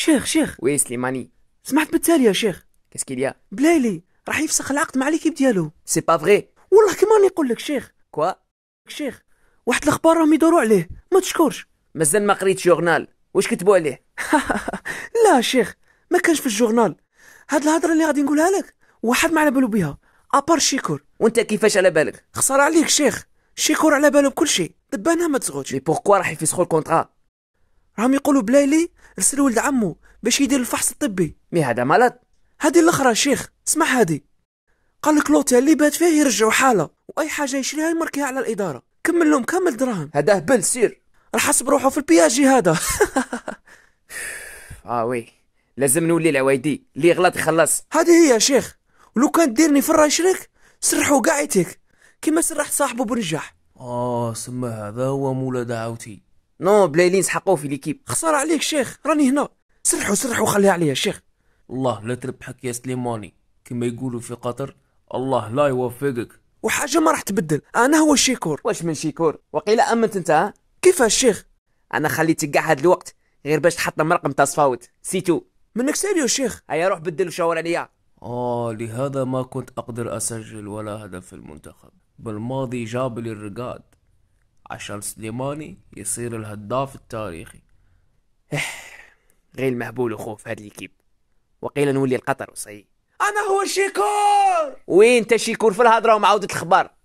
شيخ شيخ وي سليماني سمعت بالتالي يا شيخ كاسكيل كيليا بلايلي راح يفسخ العقد مع ليكيب ديالو سي با فغي والله كيما نقول لك شيخ كوا شيخ واحد الاخبار راهم يدوروا عليه ما تشكرش مازال ما قريت جورنال واش كتبوا عليه لا شيخ ما كانش في الجورنال هاد الهضره اللي غادي نقولها لك واحد ما على بالو بها ابار شيكور وانت كيفاش على بالك خساره عليك شيخ شيكور على باله بكل شيء دبانها ما تزغوتش مي بوركوا راح يفسخوا الكونطرا راهم يقولوا بلايلي ارسل ولد عمو باش يدير الفحص الطبي مي هذا مرض هذه الاخرى شيخ اسمع هذه قال لك لوطي اللي بات فيه يرجعوا حاله واي حاجه يشريها يمركيها على الاداره كمل لهم كامل دراهم هذا هبل سير راح حسب روحه في البياجي هذا اه وي لازم نولي العوايدي اللي غلط يخلص هذه هي يا شيخ ولو كان ديرني في شريك سرحوا قاعتك كما سرحت صاحبه بنجاح اه سما هذا هو مولى دعوتي نو بلايلين سحقوه في ليكيب خسر عليك شيخ راني هنا سرحوا سرحوا خليها عليا شيخ الله لا تربحك يا سليماني كما يقولوا في قطر الله لا يوفقك وحاجه ما راح تبدل انا هو الشيكور واش من شيكور وقيل امنت انت كيف كيفاش شيخ انا خليتك قاع هذا الوقت غير باش تحطم رقم تصفاوت سيتو منك سيريو شيخ هيا روح بدل وشاور عليا آه لهذا ما كنت أقدر أسجل ولا هدف في المنتخب بالماضي جاب لي الرقاد عشان سليماني يصير الهداف التاريخي إيه، غير مهبول وخوف هاد الكيب وقيل نولي القطر وصي انا هو شيكور وين انت شيكور في الهضره ومعاودة الخبر